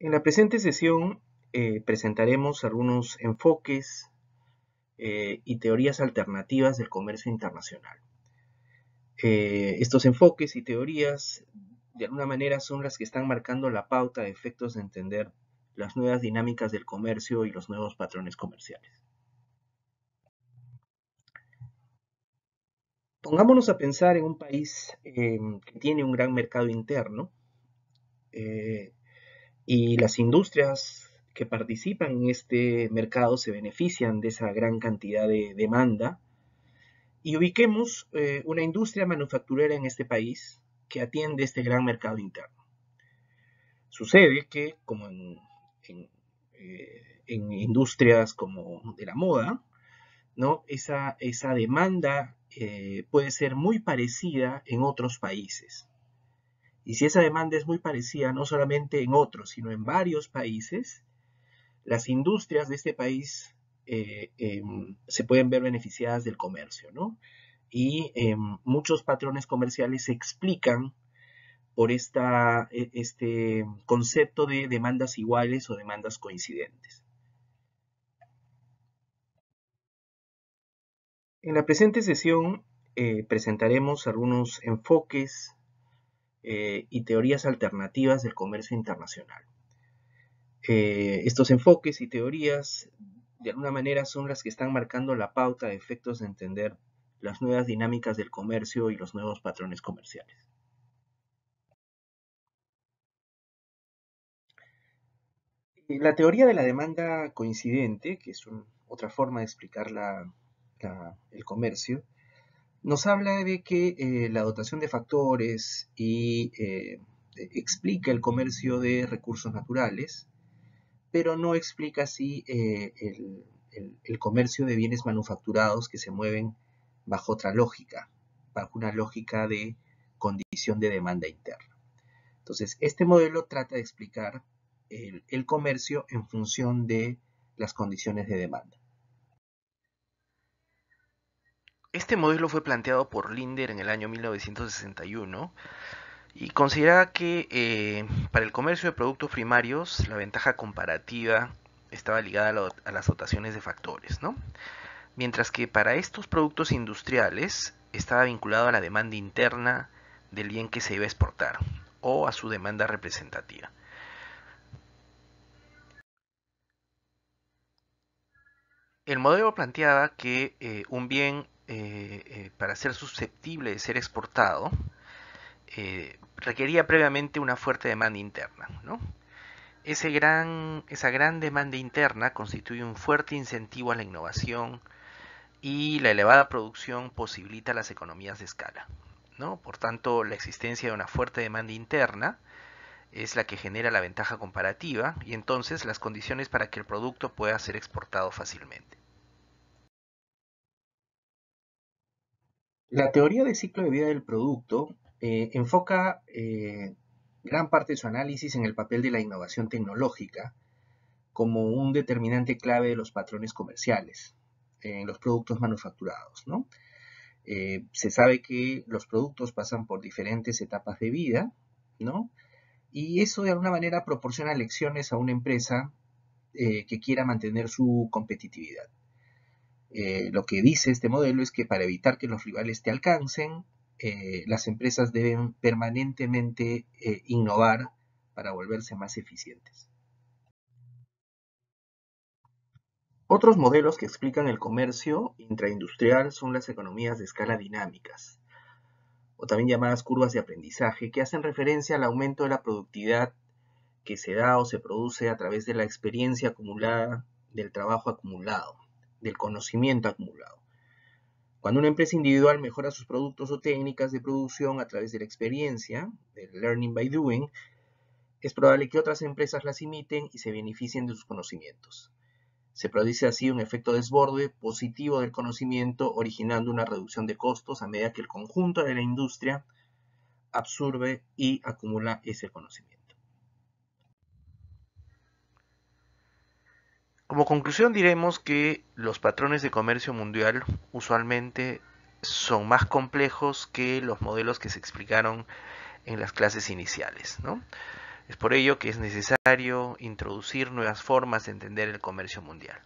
En la presente sesión eh, presentaremos algunos enfoques eh, y teorías alternativas del comercio internacional. Eh, estos enfoques y teorías, de alguna manera, son las que están marcando la pauta de efectos de entender las nuevas dinámicas del comercio y los nuevos patrones comerciales. Pongámonos a pensar en un país que tiene un gran mercado interno y las industrias que participan en este mercado se benefician de esa gran cantidad de demanda. Y ubiquemos eh, una industria manufacturera en este país que atiende este gran mercado interno. Sucede que, como en, eh, industrias como de la moda, ¿no? esa, demanda eh, puede ser muy parecida en otros países y si esa demanda es muy parecida no solamente en otros, sino en varios países, las industrias de este país eh, em, se pueden ver beneficiadas del comercio, ¿no? Y em, muchos patrones comerciales se explican por e, este concepto de demandas iguales o demandas coincidentes. En la presente sesión eh, presentaremos algunos enfoques eh, y teorías alternativas del comercio internacional. Eh, estos enfoques y teorías, de alguna manera, son las que están marcando la pauta de efectos de entender las nuevas dinámicas del comercio y los nuevos patrones comerciales. Eh, la teoría de la demanda coincidente, que es otra forma de explicar la, el comercio, nos habla de que eh, la dotación de factores y eh, explica el comercio de recursos naturales, pero no explica así eh, el, comercio de bienes manufacturados que se mueven bajo otra lógica, bajo una lógica de condición de demanda interna. Entonces, este modelo trata de explicar el comercio en función de las condiciones de demanda. Este modelo fue planteado por Linder en el año 1961 y consideraba que eh, para el comercio de productos primarios la ventaja comparativa estaba ligada a, las dotaciones de factores, mientras que para estos productos industriales estaba vinculado a la demanda interna del bien que se iba a exportar o a su demanda representativa. El modelo planteaba que eh, un bien eh, eh, para ser susceptible de ser exportado, eh, requería previamente una fuerte demanda interna. esa gran demanda interna constituye un fuerte incentivo a la innovación y la elevada producción posibilita las economías de escala. ¿no? Por tanto, la existencia de una fuerte demanda interna es la que genera la ventaja comparativa y entonces las condiciones para que el producto pueda ser exportado fácilmente. La teoría del ciclo de vida del producto eh, enfoca eh, gran parte de su análisis en el papel de la innovación tecnológica como un determinante clave de los patrones comerciales en los productos manufacturados. Eh, se sabe que los productos pasan por diferentes etapas de vida, Y eso de alguna manera proporciona lecciones a una empresa que quiera mantener su competitividad. Eh, lo que dice este modelo es que para evitar que los rivales te alcancen, eh, las empresas deben permanentemente eh, innovar para volverse más eficientes. Otros modelos que explican el comercio intraindustrial son las economías de escala dinámicas, o también llamadas curvas de aprendizaje, que hacen referencia al aumento de la productividad que se da o se produce a través de la experiencia acumulada del trabajo acumulado del conocimiento acumulado. Cuando una empresa individual mejora sus productos o técnicas de producción a través de la experiencia, del learning by doing, es probable que otras empresas las imiten y se beneficien de sus conocimientos. Se produce así un efecto desborde positivo del conocimiento, originando una reducción de costos a medida que el conjunto de la industria absorbe y acumula ese conocimiento. Como conclusión diremos que los patrones de comercio mundial usualmente son más complejos que los modelos que se explicaron en las clases iniciales. Es por ello que es necesario introducir nuevas formas de entender el comercio mundial.